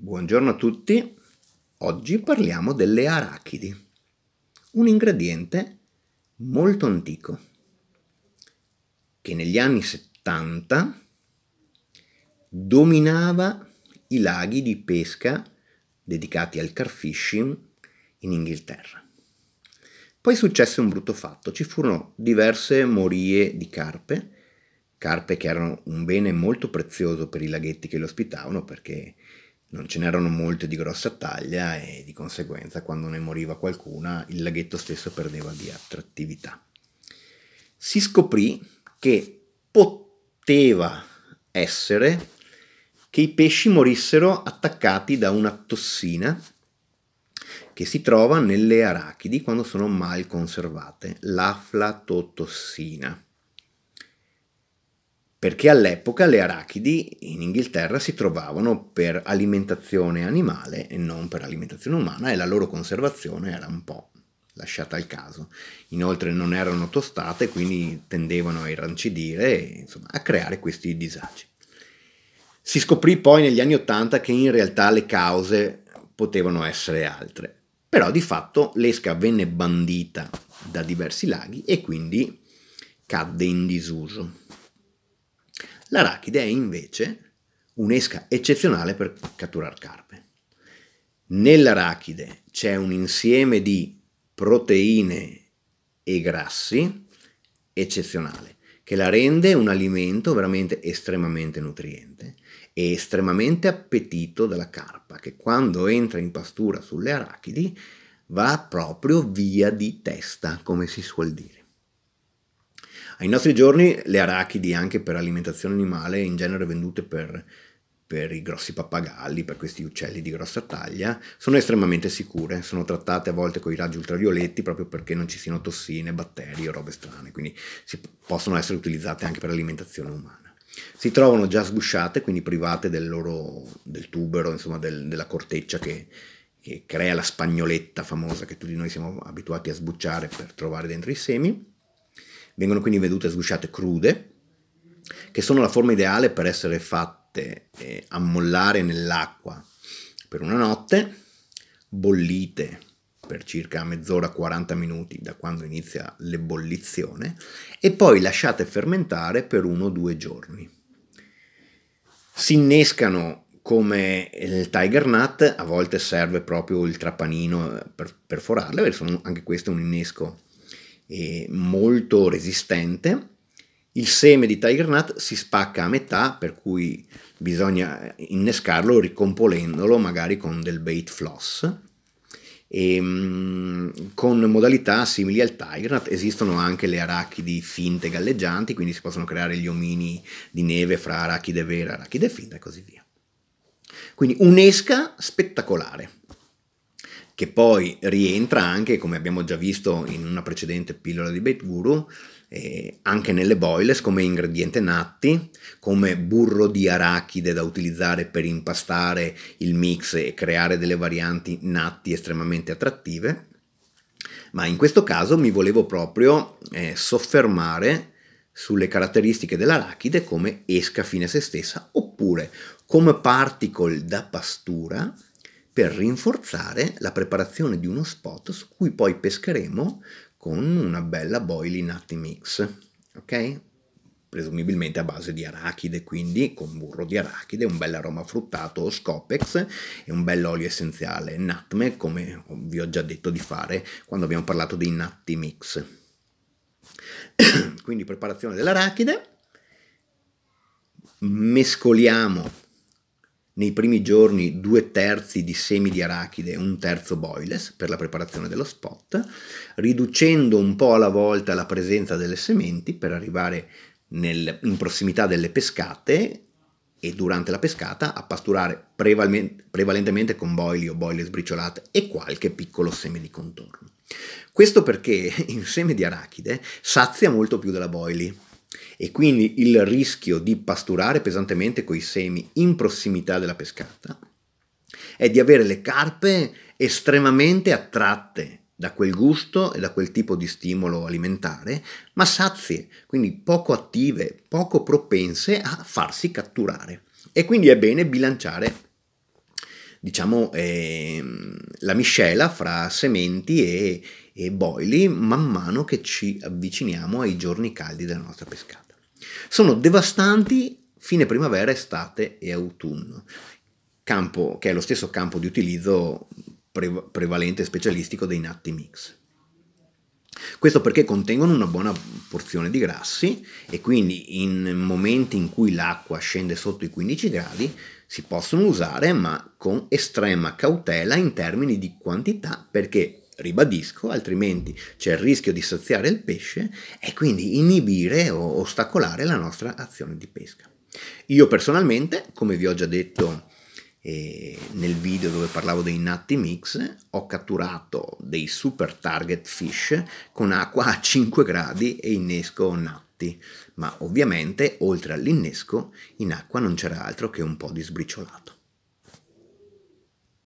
Buongiorno a tutti, oggi parliamo delle arachidi, un ingrediente molto antico che negli anni 70 dominava i laghi di pesca dedicati al car fishing in Inghilterra. Poi successe un brutto fatto, ci furono diverse morie di carpe, carpe che erano un bene molto prezioso per i laghetti che le ospitavano perché non ce n'erano molte di grossa taglia e di conseguenza quando ne moriva qualcuna il laghetto stesso perdeva di attrattività. Si scoprì che poteva essere che i pesci morissero attaccati da una tossina che si trova nelle arachidi quando sono mal conservate, l'aflatotossina perché all'epoca le arachidi in Inghilterra si trovavano per alimentazione animale e non per alimentazione umana e la loro conservazione era un po' lasciata al caso. Inoltre non erano tostate, quindi tendevano a irrancidire e insomma, a creare questi disagi. Si scoprì poi negli anni Ottanta che in realtà le cause potevano essere altre, però di fatto l'esca venne bandita da diversi laghi e quindi cadde in disuso. L'arachide è invece un'esca eccezionale per catturare carpe. Nell'arachide c'è un insieme di proteine e grassi eccezionale che la rende un alimento veramente estremamente nutriente e estremamente appetito dalla carpa che quando entra in pastura sulle arachidi va proprio via di testa come si suol dire. Ai nostri giorni le arachidi anche per alimentazione animale in genere vendute per, per i grossi pappagalli, per questi uccelli di grossa taglia, sono estremamente sicure, sono trattate a volte con i raggi ultravioletti proprio perché non ci siano tossine, batteri o robe strane, quindi si, possono essere utilizzate anche per l'alimentazione umana si trovano già sgusciate, quindi private del, loro, del tubero, insomma del, della corteccia che, che, crea la spagnoletta famosa che tutti noi siamo abituati a sbucciare per trovare dentro i semi. Vengono quindi vedute sgusciate crude, che sono la forma ideale per essere fatte eh, ammollare nell'acqua per una notte, bollite per circa mezz'ora 40 minuti da quando inizia l'ebollizione e poi lasciate fermentare per uno o due giorni. Si innescano come il tiger nut, a volte serve proprio il trapanino eh, per perforarle, perché sono anche questo è un innesco eh, molto resistente. Il seme di Tiger Nut si spacca a metà, per cui bisogna innescarlo ricomponendolo magari con del bait floss. E, ehm, con modalità simili al Tiger Nut esistono anche le arachidi finte galleggianti, quindi si possono creare gli omini di neve fra arachide vera, arachide finte e così via. Quindi un'esca spettacolare che poi rientra anche, come abbiamo già visto in una precedente pillola di Bait Guru, eh, anche nelle boiles come ingrediente natti, come burro di arachide da utilizzare per impastare il mix e creare delle varianti natti estremamente attrattive. Ma in questo caso mi volevo proprio eh, soffermare sulle caratteristiche dell'arachide come esca fine a se stessa oppure come particle da pastura per rinforzare la preparazione di uno spot su cui poi pescheremo con una bella boiling nutty mix, ok? Presumibilmente a base di arachide, quindi con burro di arachide, un bel aroma fruttato o scopex e un bel olio essenziale nutmeg, come vi ho già detto di fare quando abbiamo parlato dei natti mix. quindi preparazione dell'arachide, mescoliamo nei primi giorni due terzi di semi di arachide e un terzo boiles per la preparazione dello spot, riducendo un po' alla volta la presenza delle sementi per arrivare nel, in prossimità delle pescate e durante la pescata a pasturare prevalentemente con boili o boile sbriciolate e qualche piccolo seme di contorno. Questo perché il seme di arachide sazia molto più della boili e quindi il rischio di pasturare pesantemente coi semi in prossimità della pescata è di avere le carpe estremamente attratte da quel gusto e da quel tipo di stimolo alimentare, ma sazie, quindi poco attive, poco propense a farsi catturare. E quindi è bene bilanciare diciamo, eh, la miscela fra sementi e e boili man mano che ci avviciniamo ai giorni caldi della nostra pescata. Sono devastanti fine primavera, estate e autunno, campo, che è lo stesso campo di utilizzo prevalente specialistico dei natti mix. Questo perché contengono una buona porzione di grassi e quindi in momenti in cui l'acqua scende sotto i 15 gradi si possono usare ma con estrema cautela in termini di quantità perché ribadisco, altrimenti c'è il rischio di saziare il pesce e quindi inibire o ostacolare la nostra azione di pesca. Io personalmente, come vi ho già detto eh, nel video dove parlavo dei natti mix, ho catturato dei super target fish con acqua a 5 gradi e innesco natti, ma ovviamente oltre all'innesco in acqua non c'era altro che un po' di sbriciolato.